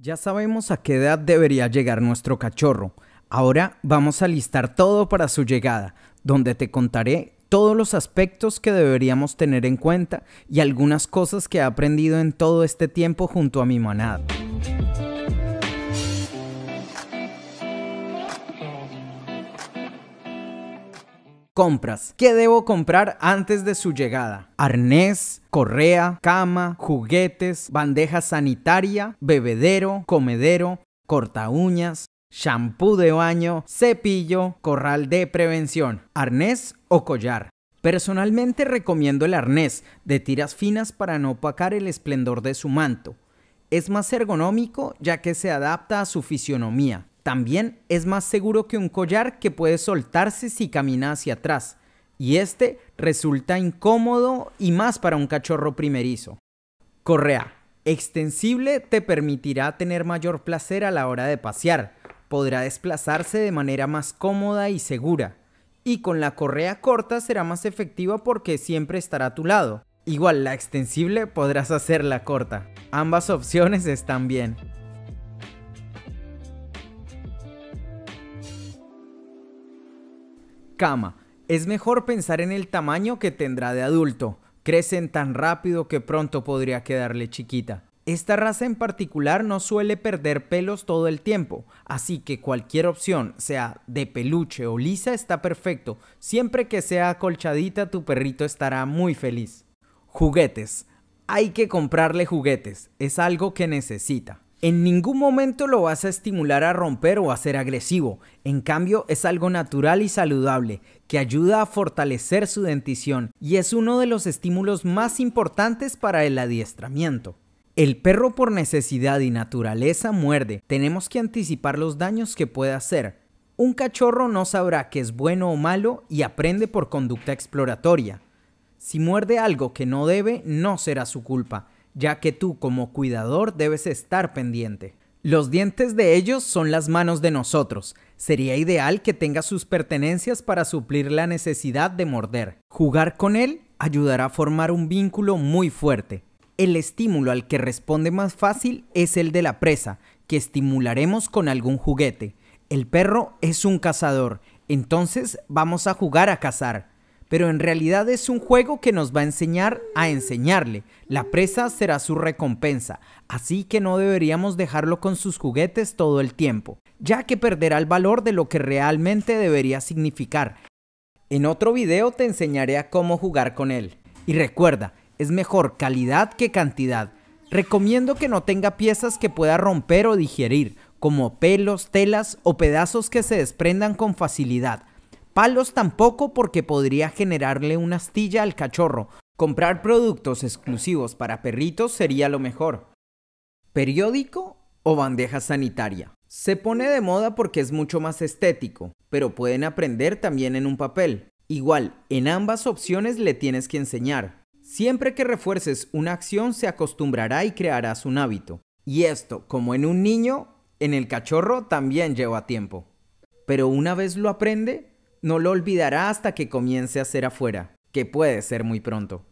Ya sabemos a qué edad debería llegar nuestro cachorro. Ahora vamos a listar todo para su llegada, donde te contaré todos los aspectos que deberíamos tener en cuenta y algunas cosas que he aprendido en todo este tiempo junto a mi manada. Compras. ¿Qué debo comprar antes de su llegada? Arnés, correa, cama, juguetes, bandeja sanitaria, bebedero, comedero, corta uñas, shampoo de baño, cepillo, corral de prevención, arnés o collar. Personalmente recomiendo el arnés de tiras finas para no opacar el esplendor de su manto. Es más ergonómico ya que se adapta a su fisionomía. También es más seguro que un collar que puede soltarse si camina hacia atrás, y este resulta incómodo y más para un cachorro primerizo. Correa. Extensible te permitirá tener mayor placer a la hora de pasear, podrá desplazarse de manera más cómoda y segura, y con la correa corta será más efectiva porque siempre estará a tu lado. Igual la extensible podrás hacerla corta. Ambas opciones están bien. Cama. Es mejor pensar en el tamaño que tendrá de adulto. Crecen tan rápido que pronto podría quedarle chiquita. Esta raza en particular no suele perder pelos todo el tiempo, así que cualquier opción, sea de peluche o lisa, está perfecto. Siempre que sea acolchadita, tu perrito estará muy feliz. Juguetes. Hay que comprarle juguetes, es algo que necesita. En ningún momento lo vas a estimular a romper o a ser agresivo. En cambio, es algo natural y saludable, que ayuda a fortalecer su dentición y es uno de los estímulos más importantes para el adiestramiento. El perro por necesidad y naturaleza muerde. Tenemos que anticipar los daños que puede hacer. Un cachorro no sabrá qué es bueno o malo y aprende por conducta exploratoria. Si muerde algo que no debe, no será su culpa ya que tú como cuidador debes estar pendiente. Los dientes de ellos son las manos de nosotros. Sería ideal que tenga sus pertenencias para suplir la necesidad de morder. Jugar con él ayudará a formar un vínculo muy fuerte. El estímulo al que responde más fácil es el de la presa, que estimularemos con algún juguete. El perro es un cazador, entonces vamos a jugar a cazar pero en realidad es un juego que nos va a enseñar a enseñarle. La presa será su recompensa, así que no deberíamos dejarlo con sus juguetes todo el tiempo, ya que perderá el valor de lo que realmente debería significar. En otro video te enseñaré a cómo jugar con él. Y recuerda, es mejor calidad que cantidad. Recomiendo que no tenga piezas que pueda romper o digerir, como pelos, telas o pedazos que se desprendan con facilidad. Palos tampoco porque podría generarle una astilla al cachorro. Comprar productos exclusivos para perritos sería lo mejor. Periódico o bandeja sanitaria. Se pone de moda porque es mucho más estético, pero pueden aprender también en un papel. Igual, en ambas opciones le tienes que enseñar. Siempre que refuerces una acción se acostumbrará y crearás un hábito. Y esto, como en un niño, en el cachorro también lleva tiempo. Pero una vez lo aprende, no lo olvidará hasta que comience a ser afuera, que puede ser muy pronto.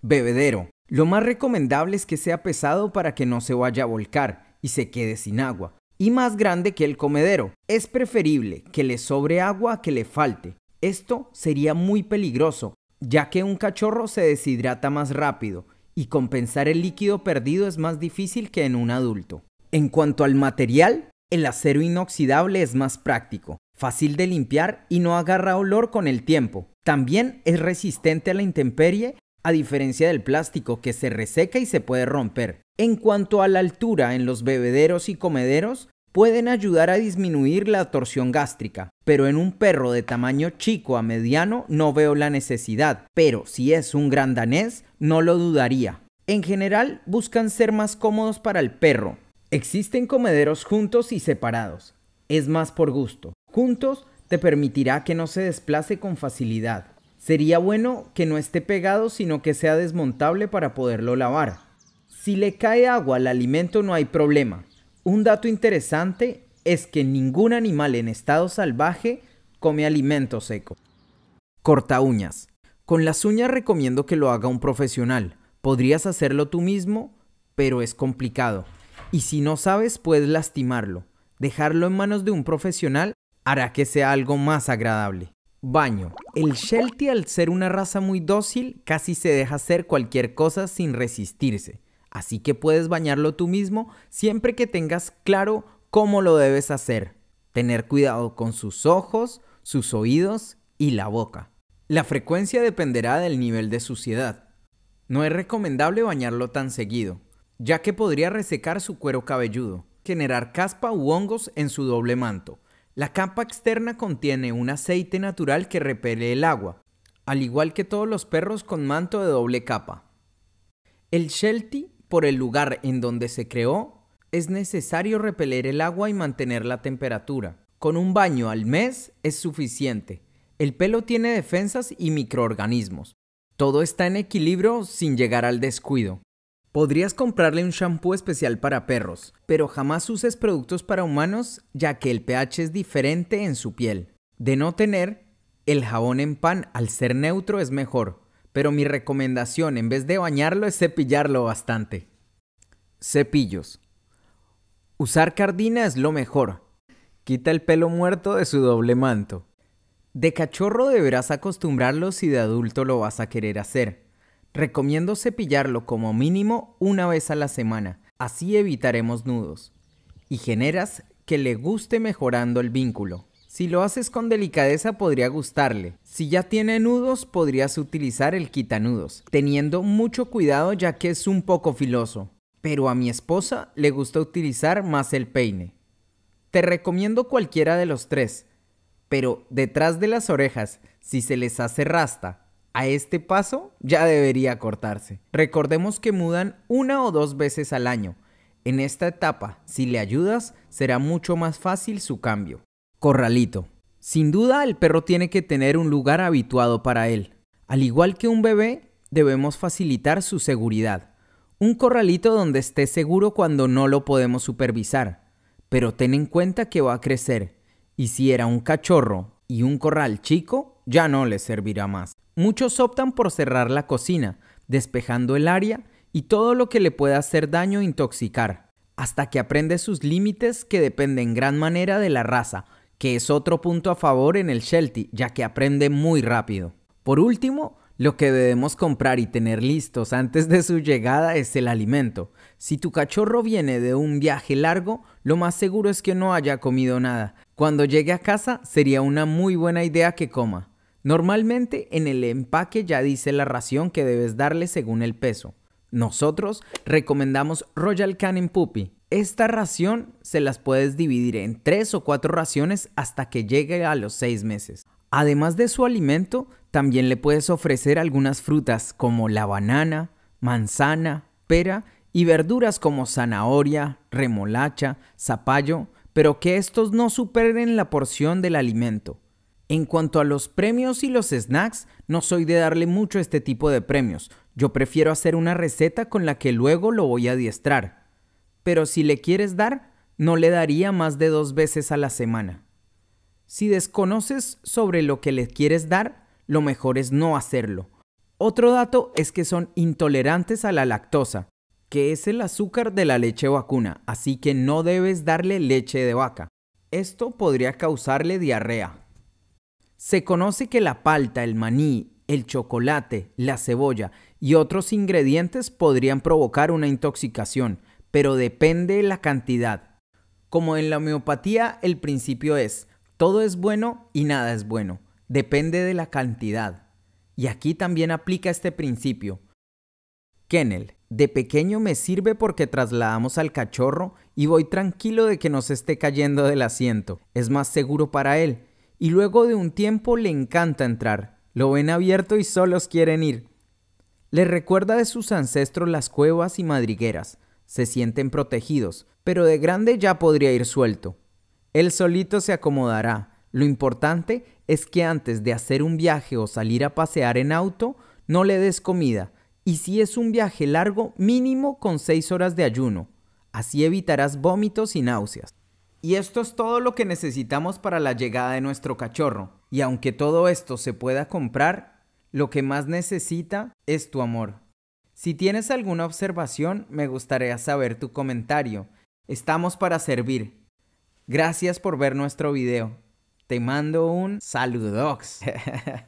Bebedero. Lo más recomendable es que sea pesado para que no se vaya a volcar y se quede sin agua. Y más grande que el comedero. Es preferible que le sobre agua que le falte. Esto sería muy peligroso, ya que un cachorro se deshidrata más rápido y compensar el líquido perdido es más difícil que en un adulto. En cuanto al material, el acero inoxidable es más práctico, fácil de limpiar y no agarra olor con el tiempo. También es resistente a la intemperie, a diferencia del plástico que se reseca y se puede romper. En cuanto a la altura en los bebederos y comederos, pueden ayudar a disminuir la torsión gástrica, pero en un perro de tamaño chico a mediano no veo la necesidad, pero si es un gran danés, no lo dudaría. En general, buscan ser más cómodos para el perro. Existen comederos juntos y separados. Es más por gusto. Juntos te permitirá que no se desplace con facilidad. Sería bueno que no esté pegado sino que sea desmontable para poderlo lavar. Si le cae agua al alimento no hay problema. Un dato interesante es que ningún animal en estado salvaje come alimento seco. Corta uñas. Con las uñas recomiendo que lo haga un profesional. Podrías hacerlo tú mismo, pero es complicado. Y si no sabes, puedes lastimarlo. Dejarlo en manos de un profesional hará que sea algo más agradable. Baño. El Sheltie, al ser una raza muy dócil, casi se deja hacer cualquier cosa sin resistirse. Así que puedes bañarlo tú mismo siempre que tengas claro cómo lo debes hacer. Tener cuidado con sus ojos, sus oídos y la boca. La frecuencia dependerá del nivel de suciedad. No es recomendable bañarlo tan seguido, ya que podría resecar su cuero cabelludo, generar caspa u hongos en su doble manto, la capa externa contiene un aceite natural que repele el agua, al igual que todos los perros con manto de doble capa. El Sheltie, por el lugar en donde se creó, es necesario repeler el agua y mantener la temperatura. Con un baño al mes es suficiente. El pelo tiene defensas y microorganismos. Todo está en equilibrio sin llegar al descuido. Podrías comprarle un shampoo especial para perros, pero jamás uses productos para humanos ya que el pH es diferente en su piel. De no tener, el jabón en pan al ser neutro es mejor, pero mi recomendación en vez de bañarlo es cepillarlo bastante. Cepillos. Usar cardina es lo mejor. Quita el pelo muerto de su doble manto. De cachorro deberás acostumbrarlo si de adulto lo vas a querer hacer. Recomiendo cepillarlo como mínimo una vez a la semana, así evitaremos nudos. Y generas que le guste mejorando el vínculo. Si lo haces con delicadeza podría gustarle. Si ya tiene nudos podrías utilizar el quitanudos, teniendo mucho cuidado ya que es un poco filoso. Pero a mi esposa le gusta utilizar más el peine. Te recomiendo cualquiera de los tres, pero detrás de las orejas, si se les hace rasta a este paso ya debería cortarse. Recordemos que mudan una o dos veces al año. En esta etapa, si le ayudas, será mucho más fácil su cambio. Corralito. Sin duda, el perro tiene que tener un lugar habituado para él. Al igual que un bebé, debemos facilitar su seguridad. Un corralito donde esté seguro cuando no lo podemos supervisar. Pero ten en cuenta que va a crecer. Y si era un cachorro y un corral chico, ya no le servirá más. Muchos optan por cerrar la cocina, despejando el área y todo lo que le pueda hacer daño o e intoxicar, hasta que aprende sus límites que dependen en gran manera de la raza, que es otro punto a favor en el Sheltie, ya que aprende muy rápido. Por último, lo que debemos comprar y tener listos antes de su llegada es el alimento. Si tu cachorro viene de un viaje largo, lo más seguro es que no haya comido nada. Cuando llegue a casa, sería una muy buena idea que coma. Normalmente en el empaque ya dice la ración que debes darle según el peso. Nosotros recomendamos Royal Canin Puppy. Esta ración se las puedes dividir en 3 o 4 raciones hasta que llegue a los 6 meses. Además de su alimento, también le puedes ofrecer algunas frutas como la banana, manzana, pera y verduras como zanahoria, remolacha, zapallo, pero que estos no superen la porción del alimento. En cuanto a los premios y los snacks, no soy de darle mucho este tipo de premios. Yo prefiero hacer una receta con la que luego lo voy a adiestrar. Pero si le quieres dar, no le daría más de dos veces a la semana. Si desconoces sobre lo que le quieres dar, lo mejor es no hacerlo. Otro dato es que son intolerantes a la lactosa, que es el azúcar de la leche vacuna, así que no debes darle leche de vaca. Esto podría causarle diarrea. Se conoce que la palta, el maní, el chocolate, la cebolla y otros ingredientes podrían provocar una intoxicación, pero depende la cantidad. Como en la homeopatía, el principio es, todo es bueno y nada es bueno, depende de la cantidad. Y aquí también aplica este principio. Kennel, de pequeño me sirve porque trasladamos al cachorro y voy tranquilo de que no se esté cayendo del asiento. Es más seguro para él, y luego de un tiempo le encanta entrar. Lo ven abierto y solos quieren ir. Le recuerda de sus ancestros las cuevas y madrigueras. Se sienten protegidos, pero de grande ya podría ir suelto. Él solito se acomodará. Lo importante es que antes de hacer un viaje o salir a pasear en auto, no le des comida. Y si es un viaje largo, mínimo con 6 horas de ayuno. Así evitarás vómitos y náuseas. Y esto es todo lo que necesitamos para la llegada de nuestro cachorro. Y aunque todo esto se pueda comprar, lo que más necesita es tu amor. Si tienes alguna observación, me gustaría saber tu comentario. Estamos para servir. Gracias por ver nuestro video. Te mando un saludox.